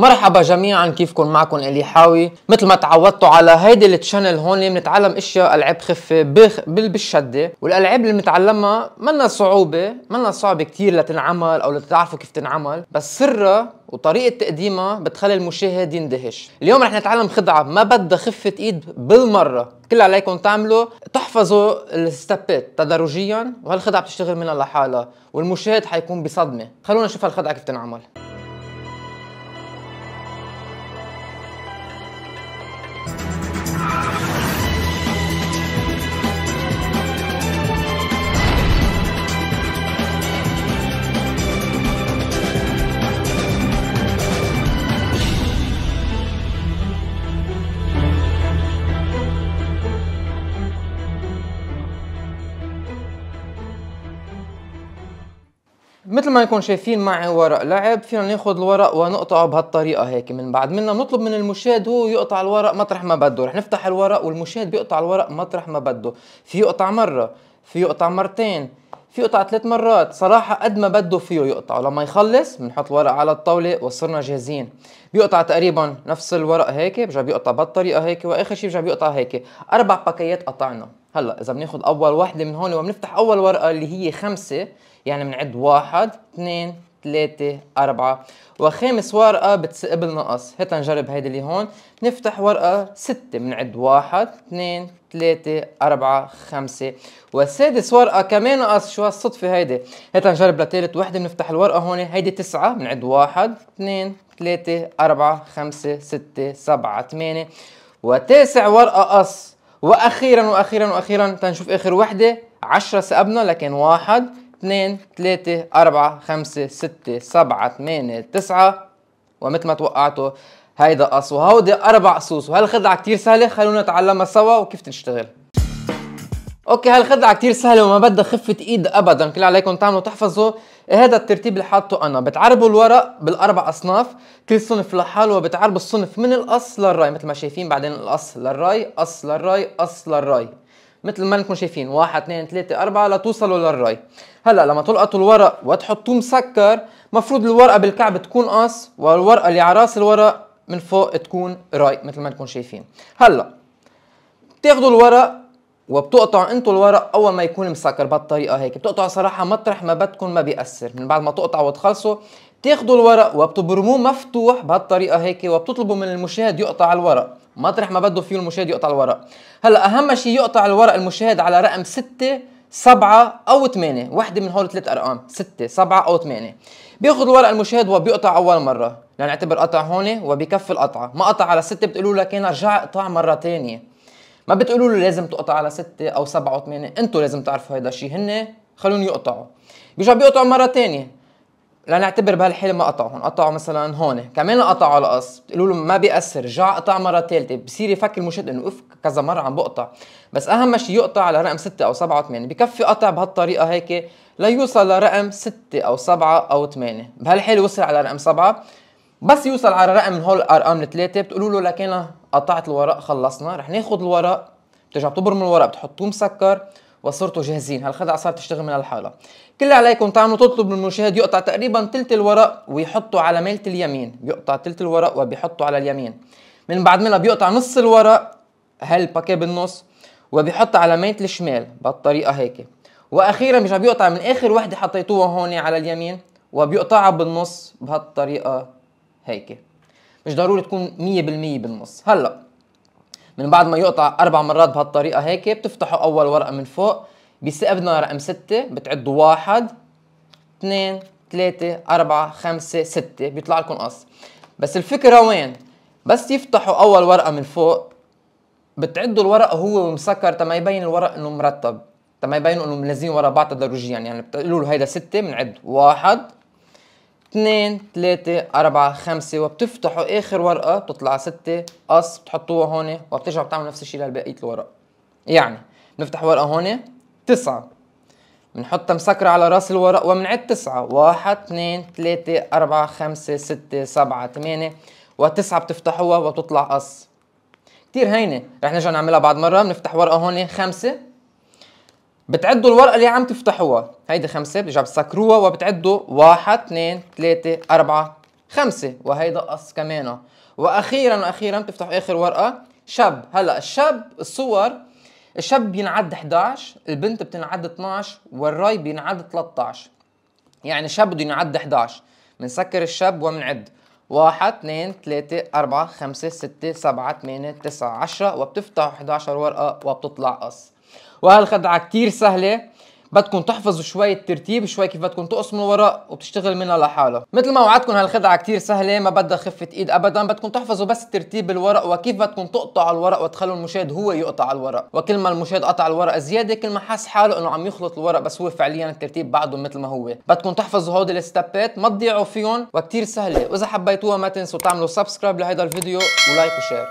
مرحبا جميعا كيفكم معكم الي حاوي مثل ما تعودتوا على هيدي التشانل هون بنتعلم اشياء العاب خفه بالشده والالعاب اللي بنتعلمها منا صعوبه منا صعبه كثير لتنعمل او لتعرفوا كيف تنعمل بس سرها وطريقه تقديمها بتخلي المشاهد يندهش اليوم رح نتعلم خدعه ما بدها خفه ايد بالمره كل عليكم تعملوا تحفظوا الستبات تدرجيا وهالخدعه بتشتغل منها لحالها والمشاهد حيكون بصدمه خلونا نشوف هالخدعه كيف تنعمل Thank you. مثل ما نكون شايفين معي ورق لعب فينا ناخذ الورق ونقطعه بهالطريقه هيك من بعد منا بنطلب من المشاهد هو يقطع الورق مطرح ما بده رح نفتح الورق والمشاهد بيقطع الورق مطرح ما بده في يقطع مره في يقطع مرتين في يقطع ثلاث مرات صراحة قد ما بده فيه يقطع لما يخلص بنحط الورق على الطاولة وصرنا جاهزين بيقطع تقريبا نفس الورق هيك برجع بيقطع بهالطريقة هيك وآخر شي برجع بيقطع هيك أربع باكيات قطعنا هلا إذا بناخد أول وحدة من هون وبنفتح أول ورقة اللي هي خمسة يعني بنعد واحد اثنين ثلاثة أربعة وخامس ورقة بتسقب النقص هات نجرب هيدي اللي هون نفتح ورقة ستة بنعد واحد اثنين ثلاثة أربعة خمسة وسادس ورقة كمان نقص شو هالصدفة هيدي هات نجرب لثالث وحدة بنفتح الورقة هون هيدي تسعة بنعد واحد اثنين ثلاثة أربعة خمسة ستة سبعة ثمانية وتاسع ورقة قص وأخيرا وأخيرا وأخيرا تنشوف آخر وحدة عشرة سقبنا لكن واحد 2 3 4 5 6 7 8 9 ومثل ما توقعتوا هيدا قص وهودي اربع قصوص وهالخدعه كثير سهله خلونا نتعلمها سوا وكيف تشتغل اوكي هالخدعه كتير سهله وما بدها خفه ايد ابدا كل عليكم تعملوا تحفظوا إيه هذا الترتيب اللي حاطه انا بتعربوا الورق بالاربع اصناف كل صنف لحاله وبتعربوا الصنف من القص للراي مثل ما شايفين بعدين القص للراي قص للراي قص للراي مثل ما نكون شايفين واحد اثنين ثلاثة أربعة لتوصلوا للراي هلا لما تلقطوا الورق وتحطوه مسكر مفروض الورقة بالكعب تكون قص والورقة اللي على راس الورق من فوق تكون راي مثل ما نكون شايفين هلا بتاخدوا الورق وبتقطع انتوا الورق اول ما يكون مسكر بهالطريقه هيك بتقطع صراحه مطرح ما بدكم ما بيأثر من بعد ما تقطع وتخلصوا تاخدوا الورق وبتبرموه مفتوح بهالطريقه هيك وبتطلبوا من المشاهد يقطع الورق مطرح ما بده فيه المشاهد يقطع الورق هلا اهم شيء يقطع الورق المشاهد على رقم 6 7 او 8 وحده من هول ثلاث ارقام 6 7 او 8 بياخذ الورق المشاهد وبيقطع اول مره لنعتبر قطع هون وبكفي القطعه ما قطع على 6 بتقولوا له إيه، كان رجع اقطع مره ثانيه ما بتقولوا له لازم تقطع على 6 او 7 او 8 انتم لازم تعرفوا هذا الشيء هن خلوني يقطعوا بيجوا بيقطعوا مره ثانيه لنعتبر بهالحلم ما قطعوا هون قطعوا مثلا هون كمان قطعوا على القص بتقولوا له ما بيأثر رجع قطع مره ثالثه بصير يفكر المشد انه اف كذا مره عم بقطع بس اهم شيء يقطع على رقم 6 او 7 او 8 بكفي قطع بهالطريقه هيك ليوصل لرقم 6 او 7 او 8 بهالحاله وصل على رقم 7 بس يوصل على رقم من هول الارقام الثلاثه بتقولوا له لكن قطعت الورق خلصنا رح ناخذ الورق بترجع تبرم الورق بتحطوه مسكر وصرتوا جاهزين هالخدعة صارت تشتغل من الحالة كل عليكم تعملوا تطلب من المشاهد يقطع تقريبا تلت الورق ويحطه على ميلة اليمين بيقطع تلت الورق وبيحطه على اليمين من بعد منها بيقطع نص الورق هالباكيه بالنص وبيحط على ميلة الشمال بهالطريقة هيك واخيرا مش بيقطع من اخر وحده حطيتوها هون على اليمين وبيقطعها بالنص بهالطريقه هيك مش ضروري تكون 100% بالنص هلا من بعد ما يقطع اربع مرات بهالطريقه هيك بتفتحوا اول ورقه من فوق بيسقبنا رقم ستة بتعدوا واحد اثنين ثلاثة أربعة خمسة ستة بيطلع لكم قص بس الفكرة وين؟ بس يفتحوا أول ورقة من فوق بتعدوا الورق هو مسكر تما يبين الورق إنه مرتب تما يبينوا إنه ملزين ورا بعض تدرجيا يعني بتقولوا له هيدا ستة بنعد واحد 2 3 4 5 وبتفتحوا اخر ورقه بتطلع 6 قص بتحطوها هون وبترجعوا بتعملوا نفس الشيء لبقيه الورق يعني بنفتح ورقه هون 9 بنحطها مسكرة على راس الورق وبنعد تسعة واحد اثنين ثلاثة أربعة خمسة ستة سبعة ثمانية وتسعة بتفتحوها وبتطلع قص كتير هينة رح نرجع نعملها بعد مرة بنفتح ورقة هون خمسة بتعدوا الورقه اللي عم تفتحوها هيدي خمسه بترجعوا بتسكروها وبتعدوا واحد اثنين ثلاثه اربعه خمسه وهيدا قص كمان واخيرا واخيرا بتفتح اخر ورقه شاب هلا الشاب الصور الشاب بينعد 11 البنت بتنعد 12 والراي بينعد 13 يعني الشاب بده ينعد 11 بنسكر الشاب وبنعد 1 2 3 4 5 6 7 8 9 10 وبتفتح 11 ورقه وبتطلع قص وهالخدعه كتير سهله بدكم تحفظوا شوي الترتيب شوي كيف بدكم تقص من الورق وبتشتغل منها لحالها مثل ما وعدتكم هالخدعه كتير سهله ما بدها خفه ايد ابدا بدكم تحفظوا بس ترتيب الورق وكيف بدكم تقطعوا الورق وتخلوا المشاهد هو يقطع الورق وكل ما المشاهد قطع الورق زياده كل ما حس حاله انه عم يخلط الورق بس هو فعليا الترتيب بعده مثل ما هو بدكم تحفظوا هودي الستبات ما تضيعوا فيهم وكتير سهله واذا حبيتوها ما تنسوا تعملوا سبسكرايب لهذا الفيديو ولايك وشير